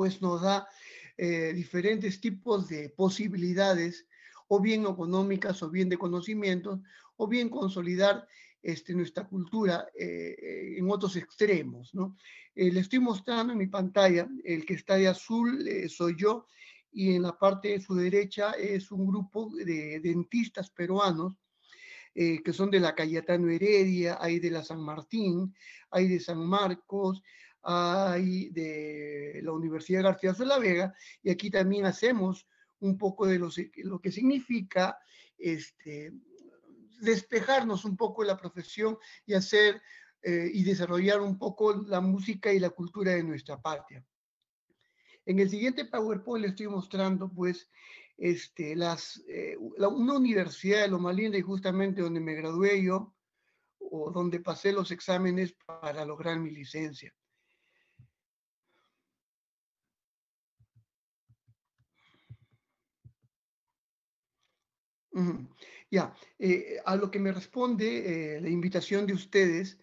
pues nos da eh, diferentes tipos de posibilidades, o bien económicas, o bien de conocimientos, o bien consolidar este, nuestra cultura eh, eh, en otros extremos. ¿no? le estoy mostrando en mi pantalla, el que está de azul soy yo, y en la parte de su derecha es un grupo de dentistas peruanos que son de la Cayetano Heredia, hay de la San Martín, hay de San Marcos, de la Universidad García de la Vega, y aquí también hacemos un poco de lo que significa este, despejarnos un poco de la profesión y hacer eh, y desarrollar un poco la música y la cultura de nuestra patria. En el siguiente PowerPoint le estoy mostrando, pues, este, las, eh, una universidad de Loma y justamente donde me gradué yo, o donde pasé los exámenes para lograr mi licencia. Ya, eh, a lo que me responde eh, la invitación de ustedes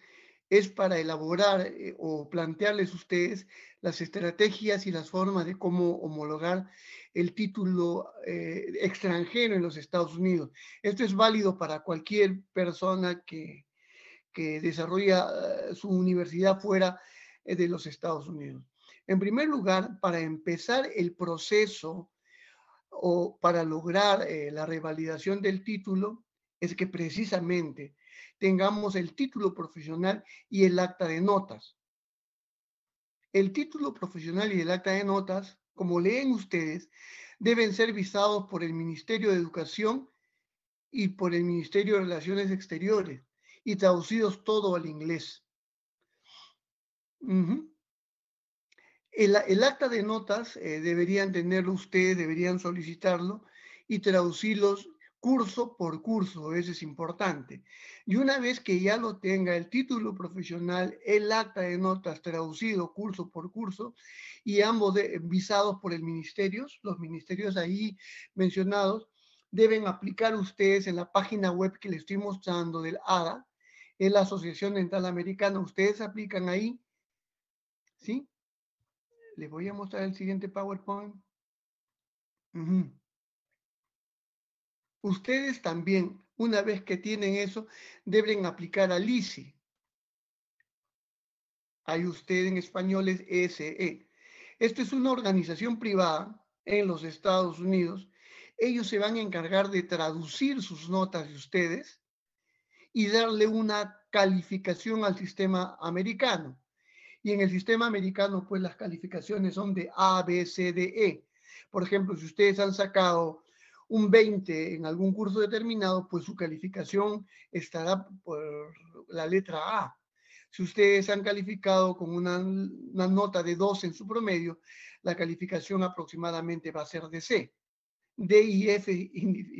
es para elaborar eh, o plantearles ustedes las estrategias y las formas de cómo homologar el título extranjero en los Estados Unidos. Esto es válido para cualquier persona que, que desarrolla su universidad fuera de los Estados Unidos. En primer lugar, para empezar el proceso o para lograr eh, la revalidación del título es que precisamente tengamos el título profesional y el acta de notas. El título profesional y el acta de notas, como leen ustedes, deben ser visados por el Ministerio de Educación y por el Ministerio de Relaciones Exteriores y traducidos todo al inglés. El, acta de notas eh, deberían tenerlo ustedes, deberían solicitarlo y traducirlos curso por curso, eso es importante. Y una vez que ya lo tenga el título profesional, el acta de notas traducido curso por curso y ambos visados por el ministerio, los ministerios ahí mencionados, deben aplicar ustedes en la página web que les estoy mostrando del ADA, en la Asociación Dental Americana, ustedes aplican ahí, ¿sí? les voy a mostrar el siguiente PowerPoint. Ustedes también, una vez que tienen eso, deben aplicar al ICI. Hay usted en español es SE. Esto es una organización privada en los Estados Unidos. Ellos se van a encargar de traducir sus notas de ustedes y darle una calificación al sistema americano. Y en el sistema americano, pues las calificaciones son de A, B, C, D, E. Por ejemplo, si ustedes han sacado un 20 en algún curso determinado, pues su calificación estará por la letra A. Si ustedes han calificado con una, una, nota de 2 en su promedio, la calificación aproximadamente va a ser de C. D y F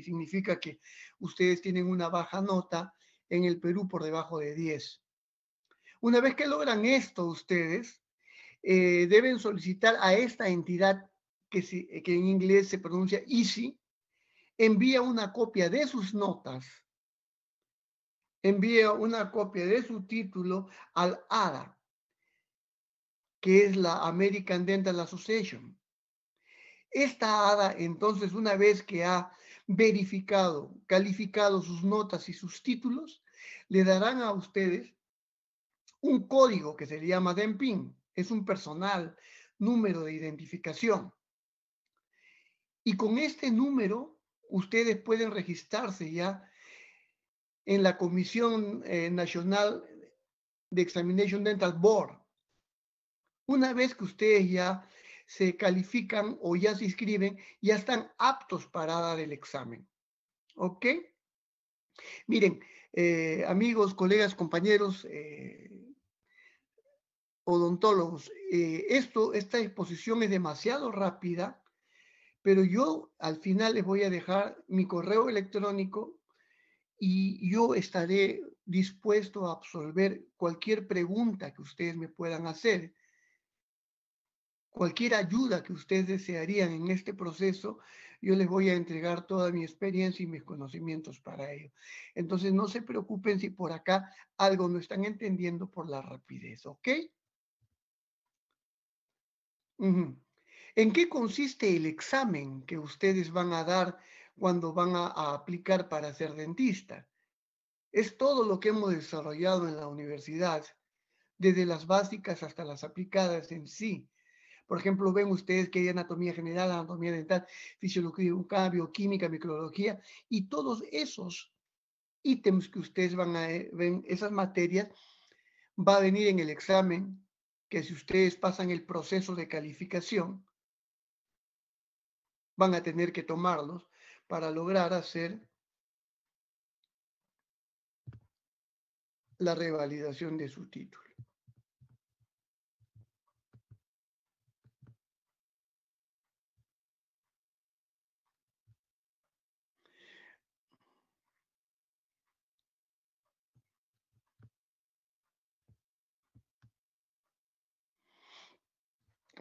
significa que ustedes tienen una baja nota en el Perú por debajo de 10. Una vez que logran esto ustedes, eh, deben solicitar a esta entidad que, que en inglés se pronuncia EASY, envía una copia de sus notas, envía una copia de su título al ADA, que es la American Dental Association. Esta ADA, entonces, una vez que ha verificado, calificado sus notas y sus títulos, le darán a ustedes un código que se le llama DEMPIN, es un personal número de identificación. Y con este número, ustedes pueden registrarse ya en la Comisión eh, Nacional de Examination Dental Board. Una vez que ustedes ya se califican o ya se inscriben, ya están aptos para dar el examen. ¿Ok? Miren, eh, amigos, colegas, compañeros, eh, odontólogos, eh, esto, esta exposición es demasiado rápida, pero yo al final les voy a dejar mi correo electrónico y yo estaré dispuesto a absolver cualquier pregunta que ustedes me puedan hacer. Cualquier ayuda que ustedes desearían en este proceso, yo les voy a entregar toda mi experiencia y mis conocimientos para ello. Entonces, no se preocupen si por acá algo no están entendiendo por la rapidez, ¿ok? ¿En qué consiste el examen que ustedes van a dar cuando van a, aplicar para ser dentista? Es todo lo que hemos desarrollado en la universidad, desde las básicas hasta las aplicadas en sí. Por ejemplo, ven ustedes que hay anatomía general, anatomía dental, fisiología bioquímica, microbiología, y todos esos ítems que ustedes van a eh, ver, esas materias, va a venir en el examen que si ustedes pasan el proceso de calificación, van a tener que tomarlos para lograr hacer la revalidación de su título.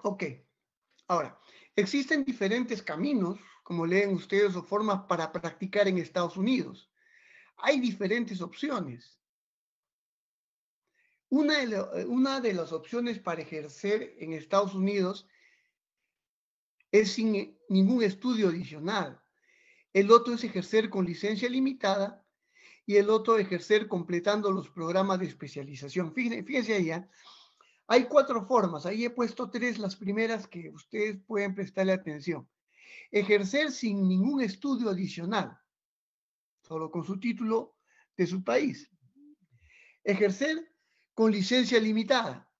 Ok, ahora, existen diferentes caminos, como leen ustedes, o formas para practicar en Estados Unidos. Hay diferentes opciones. Una de, eh, las opciones para ejercer en Estados Unidos es sin eh, ningún estudio adicional. El otro es ejercer con licencia limitada y el otro ejercer completando los programas de especialización. Fíjense, fíjense allá, hay cuatro formas, ahí he puesto tres, las primeras que ustedes pueden prestarle atención. Ejercer sin ningún estudio adicional, solo con su título de su país. Ejercer con licencia limitada,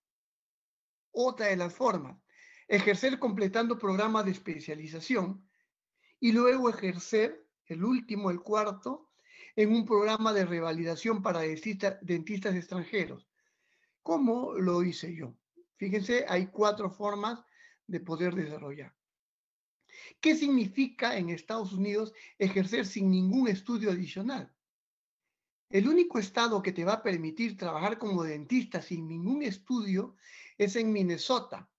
otra de las formas. Ejercer completando programas de especialización y luego ejercer, el último, el cuarto, en un programa de revalidación para dentistas extranjeros ¿Cómo lo hice yo? Fíjense, hay cuatro formas de poder desarrollar. ¿Qué significa en Estados Unidos ejercer sin ningún estudio adicional? El único estado que te va a permitir trabajar como dentista sin ningún estudio es en Minnesota.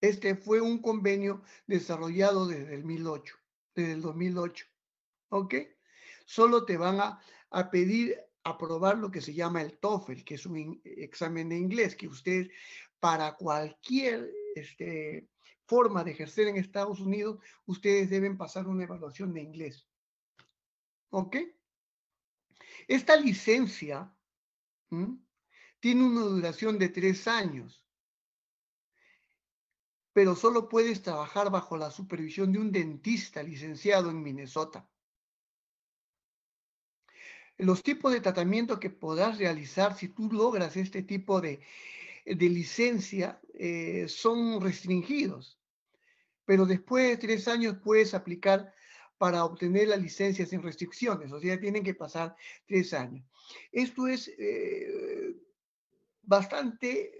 Este fue un convenio desarrollado desde el 2008, 2008. ¿Ok? Solo te van a, a pedir aprobar lo que se llama el TOEFL, que es un examen de inglés que usted para cualquier este, forma de ejercer en Estados Unidos, ustedes deben pasar una evaluación de inglés. ¿Ok? Esta licencia tiene una duración de tres años, pero solo puedes trabajar bajo la supervisión de un dentista licenciado en Minnesota los tipos de tratamiento que podrás realizar si tú logras este tipo de, licencia eh, son restringidos. Pero después de tres años puedes aplicar para obtener la licencia sin restricciones, o sea, tienen que pasar tres años. Esto es eh, bastante,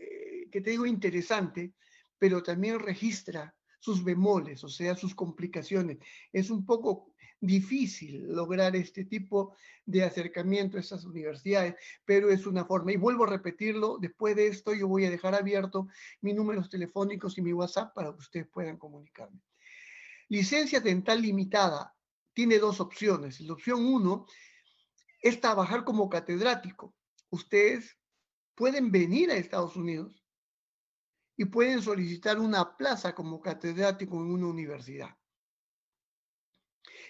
eh, que te digo, interesante, pero también registra sus bemoles, o sea, sus complicaciones. Es un poco difícil lograr este tipo de acercamiento a esas universidades, pero es una forma. Y vuelvo a repetirlo, después de esto yo voy a dejar abierto mis números telefónicos y mi WhatsApp para que ustedes puedan comunicarme. Licencia dental limitada tiene dos opciones. La opción uno es trabajar como catedrático. Ustedes pueden venir a Estados Unidos y pueden solicitar una plaza como catedrático en una universidad.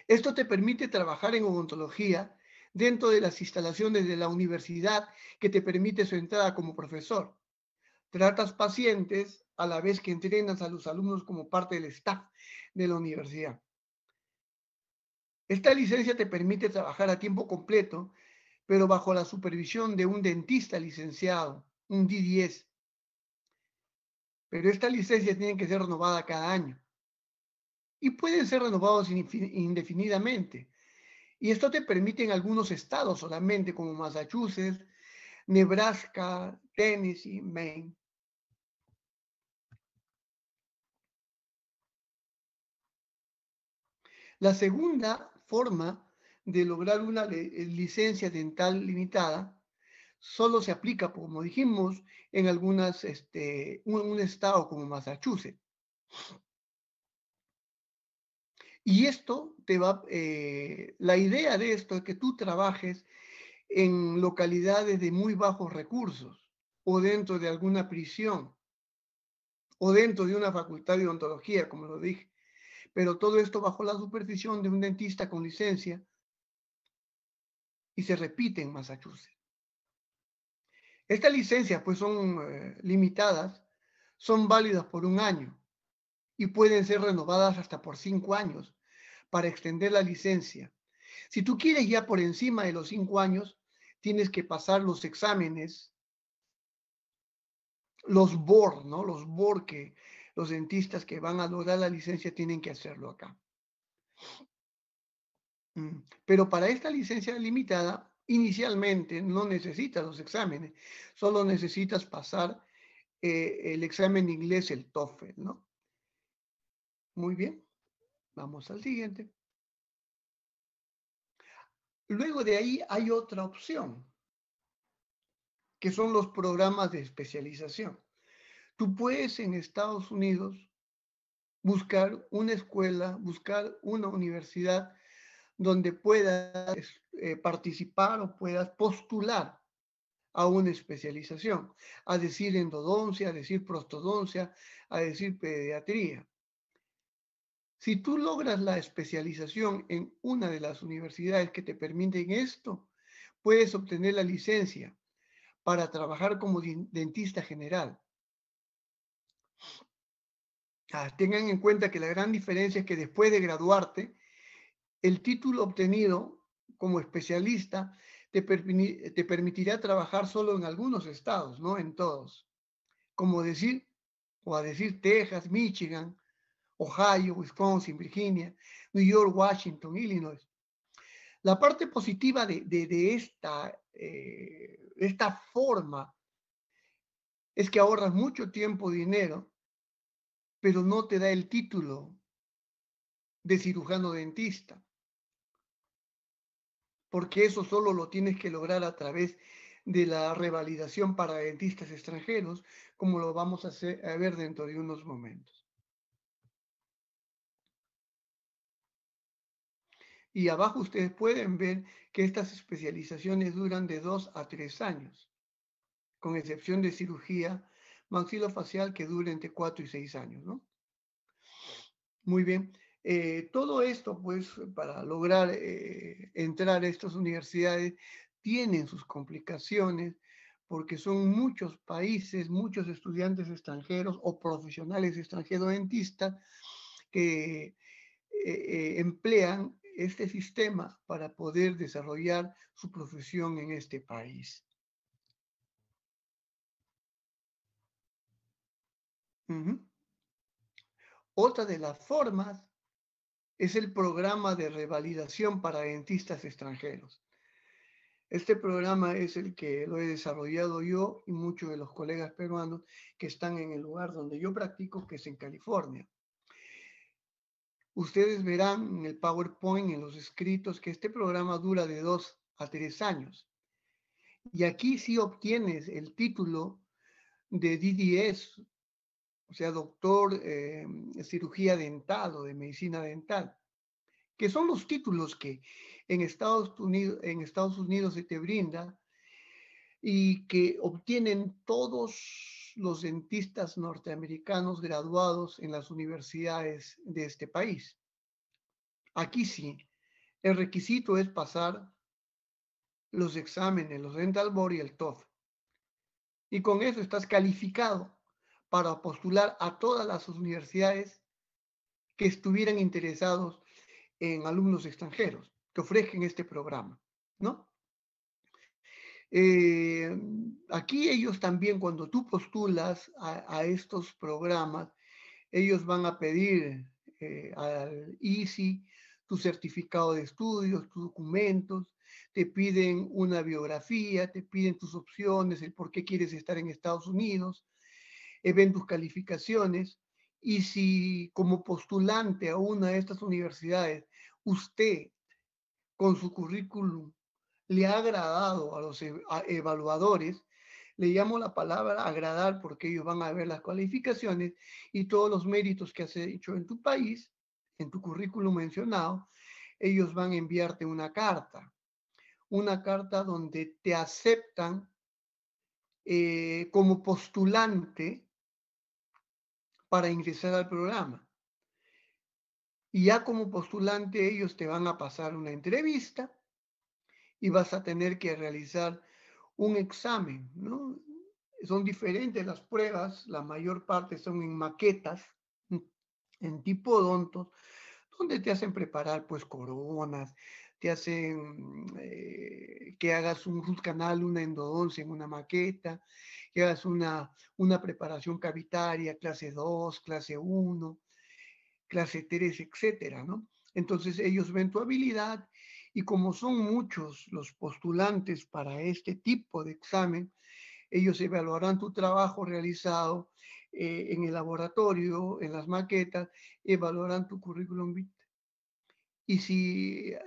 Esto te permite trabajar en odontología dentro de las instalaciones de la universidad que te permite su entrada como profesor. Tratas pacientes a la vez que entrenas a los alumnos como parte del staff de la universidad. Esta licencia te permite trabajar a tiempo completo, pero bajo la supervisión de un dentista licenciado, un D10. Pero esta licencia tiene que ser renovada cada año y pueden ser renovados indefinidamente. Y esto te permite en algunos estados solamente, como Massachusetts, Nebraska, Tennessee, Maine. La segunda forma de lograr una eh, licencia dental limitada solo se aplica, como dijimos, en algunas, este, un estado como Massachusetts. Y esto te va, eh, la idea de esto es que tú trabajes en localidades de muy bajos recursos o dentro de alguna prisión o dentro de una facultad de odontología, como lo dije. Pero todo esto bajo la supervisión de un dentista con licencia y se repite en Massachusetts. Estas licencias pues son eh, limitadas, son válidas por un año y pueden ser renovadas hasta por cinco años para extender la licencia. Si tú quieres ya por encima de los cinco años, tienes que pasar los exámenes, los BOR, ¿no? Los BOR que los dentistas que van a lograr la licencia tienen que hacerlo acá. Mm, pero para esta licencia limitada, inicialmente no necesitas los exámenes, solo necesitas pasar eh, el examen inglés, el TOEFL, ¿no? Muy bien. Vamos al siguiente. Luego de ahí hay otra opción, que son los programas de especialización. Tú puedes en Estados Unidos buscar una escuela, buscar una universidad donde puedas eh, participar o puedas postular a una especialización, a decir endodoncia, a decir prostodoncia, a decir pediatría. Si tú logras la especialización en una de las universidades que te permiten esto, puedes obtener la licencia para trabajar como dentista general. Ah, tengan en cuenta que la gran diferencia es que después de graduarte, el título obtenido como especialista te, te permitirá trabajar solo en algunos estados, no en todos. Como decir, o a decir Texas, Michigan, Ohio, Wisconsin, Virginia, New York, Washington, Illinois. La parte positiva de, eh, esta, forma es que ahorras mucho tiempo, dinero, pero no te da el título de cirujano dentista. Porque eso solo lo tienes que lograr a través de la revalidación para dentistas extranjeros, como lo vamos a, hacer, a ver dentro de unos momentos. Y abajo ustedes pueden ver que estas especializaciones duran de dos a tres años, con excepción de cirugía maxilofacial que dura entre cuatro y seis años. Muy bien. Eh, todo esto, pues, para lograr eh, entrar a estas universidades, tienen sus complicaciones porque son muchos países, muchos estudiantes extranjeros o profesionales extranjeros dentistas que eh, emplean este sistema para poder desarrollar su profesión en este país. Otra de las formas es el programa de revalidación para dentistas extranjeros. Este programa es el que lo he desarrollado yo y muchos de los colegas peruanos que están en el lugar donde yo practico, que es en California. Ustedes verán en el PowerPoint, en los escritos, que este programa dura de dos a tres años. Y aquí sí obtienes el título de DDS, o sea, doctor eh, cirugía dental o de medicina dental, que son los títulos que en Estados Unidos, en Estados Unidos se te brinda y que obtienen todos los dentistas norteamericanos graduados en las universidades de este país. Aquí sí, el requisito es pasar los exámenes, los Dental Board y el TOF, Y con eso estás calificado para postular a todas las universidades que estuvieran interesados en alumnos extranjeros que ofrezcan este programa, ¿no? Eh, aquí ellos también, cuando tú postulas a, estos programas, ellos van a pedir eh, al ISI tu certificado de estudios, tus documentos, te piden una biografía, te piden tus opciones, el por qué quieres estar en Estados Unidos, eh, ven tus calificaciones. Y si como postulante a una de estas universidades, usted con su currículum le ha agradado a los e, evaluadores, le llamo la palabra agradar porque ellos van a ver las cualificaciones y todos los méritos que has hecho en tu país, en tu currículum mencionado, ellos van a enviarte una carta. Una carta donde te aceptan eh, como postulante para ingresar al programa. Y ya como postulante ellos te van a pasar una entrevista y vas a tener que realizar un examen, ¿no? Son diferentes las pruebas, la mayor parte son en maquetas, en tipo dontos, donde te hacen preparar pues coronas, te hacen eh, que hagas un canal, una endodoncia en una maqueta, que hagas una, una preparación cavitaria, clase 2, clase 1, clase 3, etcétera, Entonces ellos ven tu habilidad y como son muchos los postulantes para este tipo de examen, ellos evaluarán tu trabajo realizado eh, en el laboratorio, en las maquetas, evaluarán tu currículum vitae. Y si eh,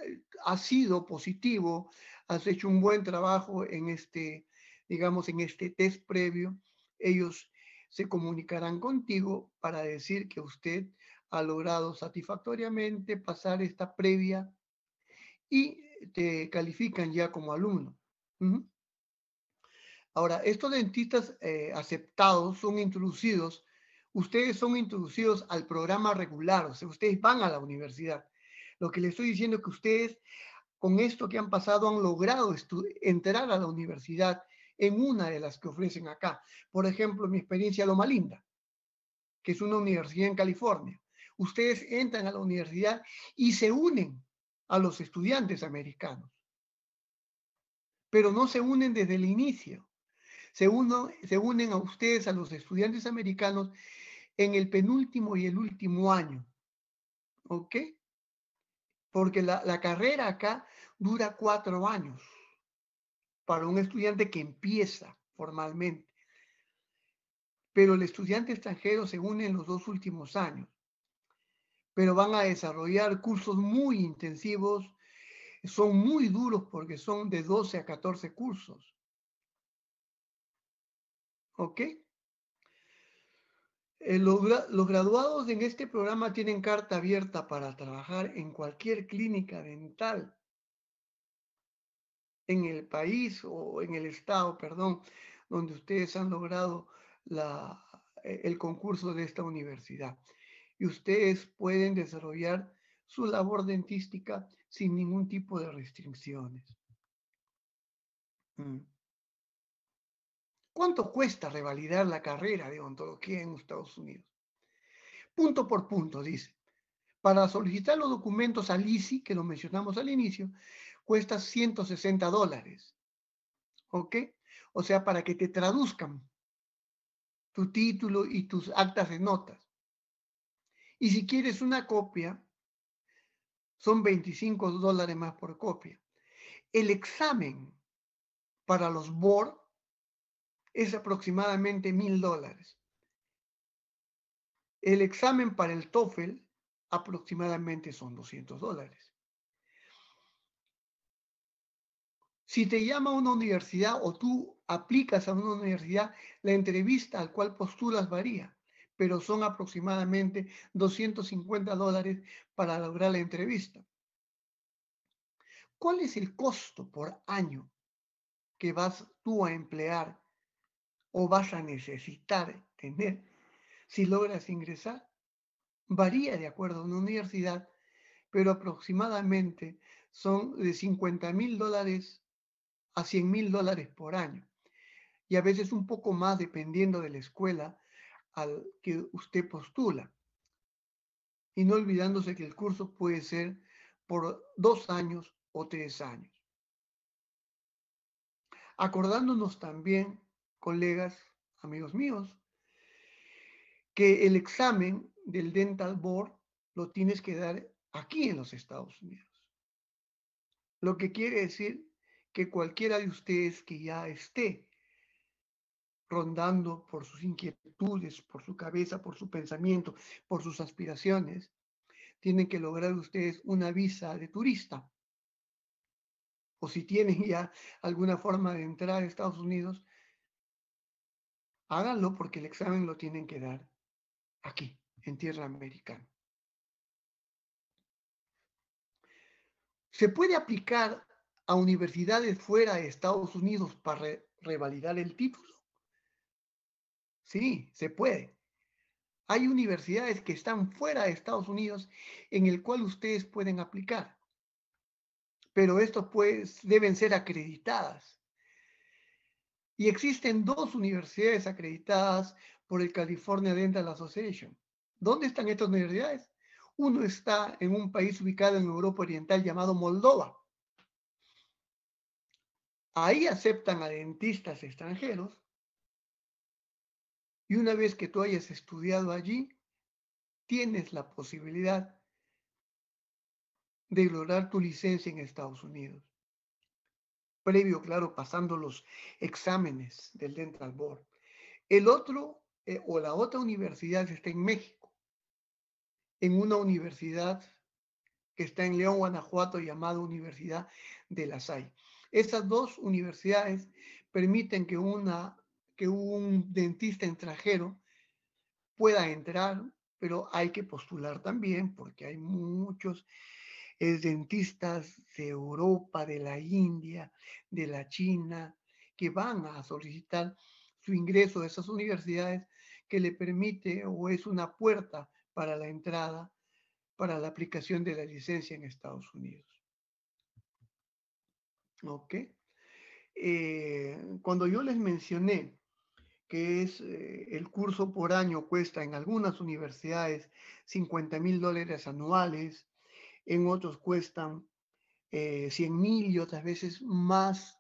ha sido positivo, has hecho un buen trabajo en este, digamos, en este test previo, ellos se comunicarán contigo para decir que usted ha logrado satisfactoriamente pasar esta previa y te califican ya como alumno. Ahora, estos dentistas eh, aceptados son introducidos, ustedes son introducidos al programa regular, o sea, ustedes van a la universidad. Lo que les estoy diciendo es que ustedes, con esto que han pasado, han logrado entrar a la universidad en una de las que ofrecen acá. Por ejemplo, mi experiencia Loma Linda, que es una universidad en California. Ustedes entran a la universidad y se unen a los estudiantes americanos. Pero no se unen desde el inicio. Se, se unen a ustedes, a los estudiantes americanos, en el penúltimo y el último año. ¿Ok? Porque la, la carrera acá dura cuatro años para un estudiante que empieza formalmente. Pero el estudiante extranjero se une en los dos últimos años pero van a desarrollar cursos muy intensivos, son muy duros porque son de 12 a 14 cursos. ¿Ok? Eh, los, graduados en este programa tienen carta abierta para trabajar en cualquier clínica dental en el país o en el estado, perdón, donde ustedes han logrado e-, el concurso de esta universidad y ustedes pueden desarrollar su labor dentística sin ningún tipo de restricciones. Mm. ¿Cuánto cuesta revalidar la carrera de odontología en Estados Unidos? Punto por punto, dice. Para solicitar los documentos al ICI, que lo mencionamos al inicio, cuesta 160 dólares. ¿Ok? O sea, para que te traduzcan tu título y tus actas de notas. Y si quieres una copia, son 25 dólares más por copia. El examen para los BOR es aproximadamente 1000 dólares. El examen para el TOEFL aproximadamente son 200 dólares. Si te llama una universidad o tú aplicas a una universidad, la entrevista al cual postulas varía pero son aproximadamente 250 dólares para lograr la entrevista. ¿Cuál es el costo por año que vas tú a emplear o vas a necesitar tener si logras ingresar? Varía de acuerdo a una universidad, pero aproximadamente son de 50 mil dólares a 100 mil dólares por año. Y a veces un poco más dependiendo de la escuela al que usted postula. Y no olvidándose que el curso puede ser por dos años o tres años. Acordándonos también, colegas, amigos míos, que el examen del Dental Board lo tienes que dar aquí en los Estados Unidos. Lo que quiere decir que cualquiera de ustedes que ya esté rondando por sus inquietudes, por su cabeza, por su pensamiento, por sus aspiraciones. Tienen que lograr ustedes una visa de turista. O si tienen ya alguna forma de entrar a Estados Unidos, háganlo porque el examen lo tienen que dar aquí, en tierra americana. ¿Se puede aplicar a universidades fuera de Estados Unidos para revalidar el título? Sí, se puede. Hay universidades que están fuera de Estados Unidos en el cual ustedes pueden aplicar. Pero estos pues deben ser acreditadas. Y existen dos universidades acreditadas por el California Dental Association. ¿Dónde están estas universidades? Uno está en un país ubicado en Europa Oriental llamado Moldova. Ahí aceptan a dentistas extranjeros y una vez que tú hayas estudiado allí, tienes la posibilidad de lograr tu licencia en Estados Unidos. Previo, claro, pasando los exámenes del Dental Board. El otro eh, o la otra universidad está en México, en una universidad que está en León, Guanajuato, llamada Universidad de la SAI. Esas dos universidades permiten que una que un dentista extranjero pueda entrar, pero hay que postular también porque hay muchos dentistas de Europa, de la India, de la China, que van a solicitar su ingreso a esas universidades que le permite o es una puerta para la entrada, para la aplicación de la licencia en Estados Unidos. ¿Ok? Eh, cuando yo les mencioné que es eh, el curso por año cuesta en algunas universidades 50 mil dólares anuales, en otros cuestan 100 eh, mil y otras veces más.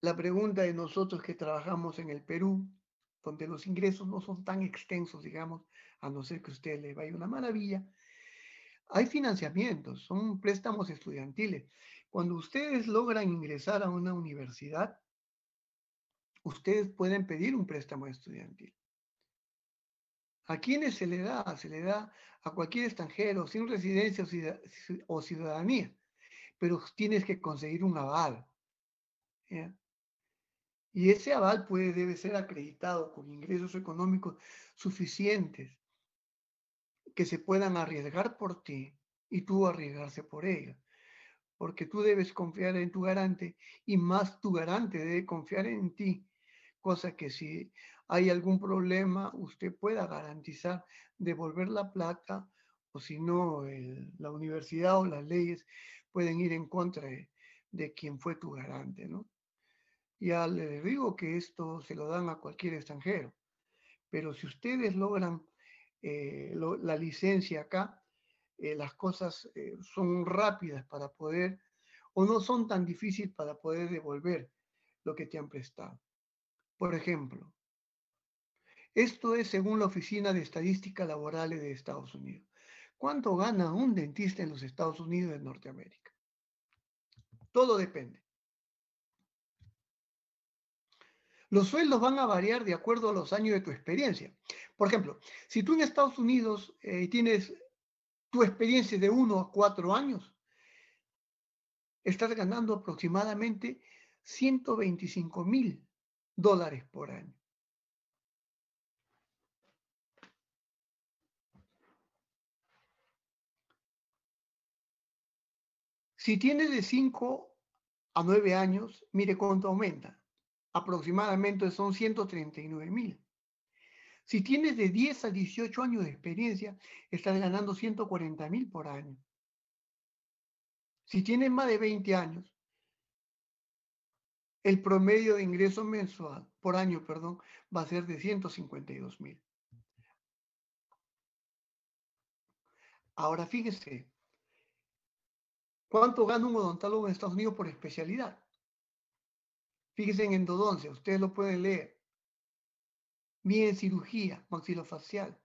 La pregunta de nosotros que trabajamos en el Perú, donde los ingresos no son tan extensos, digamos, a no ser que a usted le vaya una maravilla, hay financiamientos, son préstamos estudiantiles. Cuando ustedes logran ingresar a una universidad, ustedes pueden pedir un préstamo estudiantil. ¿A quiénes se le da? Se le da a cualquier extranjero sin residencia o ciudadanía, pero tienes que conseguir un aval. Y ese aval debe ser acreditado con ingresos económicos suficientes que se puedan arriesgar por ti y tú arriesgarse por ella. Porque tú debes confiar en tu garante y más tu garante debe confiar en ti Cosa que si hay algún problema usted pueda garantizar devolver la plata o si no, la universidad o las leyes pueden ir en contra de, quien fue tu garante, ¿no? Ya les digo que esto se lo dan a cualquier extranjero, pero si ustedes logran eh, la licencia acá, eh, las cosas eh, son rápidas para poder, o no son tan difíciles para poder devolver lo que te han prestado. Por ejemplo, esto es según la Oficina de Estadística Laborales de Estados Unidos. ¿Cuánto gana un dentista en los Estados Unidos de Norteamérica? Todo depende. Los sueldos van a variar de acuerdo a los años de tu experiencia. Por ejemplo, si tú en Estados Unidos eh, tienes tu experiencia de uno a cuatro años, estás ganando aproximadamente 125 mil dólares por año. Si tienes de 5 a 9 años, mire cuánto aumenta. Aproximadamente son 139 mil. Si tienes de 10 a 18 años de experiencia, estás ganando 140 mil por año. Si tienes más de 20 años, el promedio de ingreso mensual, por año, perdón, va a ser de 152 mil. Ahora fíjense, ¿cuánto gana un odontólogo en Estados Unidos por especialidad? Fíjense en endodoncia, ustedes lo pueden leer. Bien cirugía maxilofacial,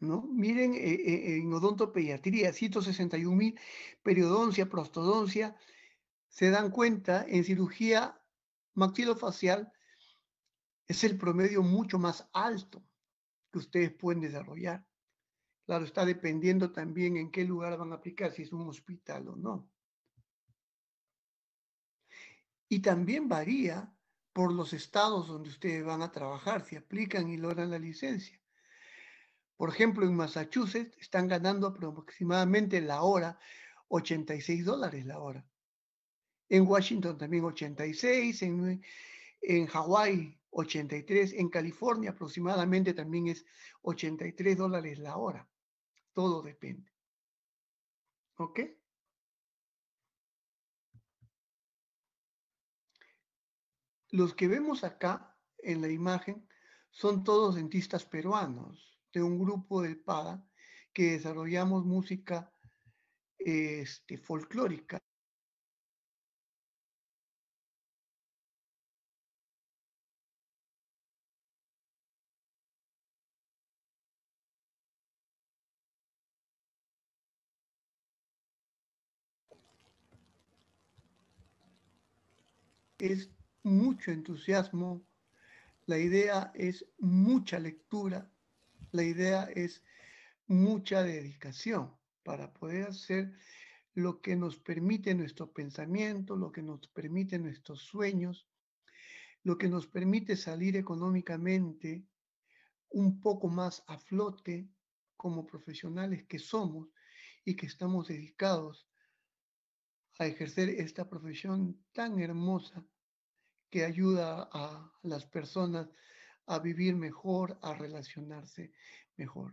¿no? Miren eh, eh, en odontopediatría, 161 mil, periodoncia, prostodoncia, se dan cuenta en cirugía maxilofacial es el promedio mucho más alto que ustedes pueden desarrollar. Claro, está dependiendo también en qué lugar van a aplicar, si es un hospital o no. Y también varía por los estados donde ustedes van a trabajar, si aplican y logran la licencia. Por ejemplo, en Massachusetts están ganando aproximadamente la hora 86 dólares la hora. En Washington también 86, en, en Hawái 83, en California aproximadamente también es 83 dólares la hora. Todo depende. ¿Ok? Los que vemos acá en la imagen son todos dentistas peruanos de un grupo del PADA que desarrollamos música este, folclórica. Es mucho entusiasmo, la idea es mucha lectura, la idea es mucha dedicación para poder hacer lo que nos permite nuestro pensamiento, lo que nos permite nuestros sueños, lo que nos permite salir económicamente un poco más a flote como profesionales que somos y que estamos dedicados a ejercer esta profesión tan hermosa que ayuda a las personas a vivir mejor, a relacionarse mejor.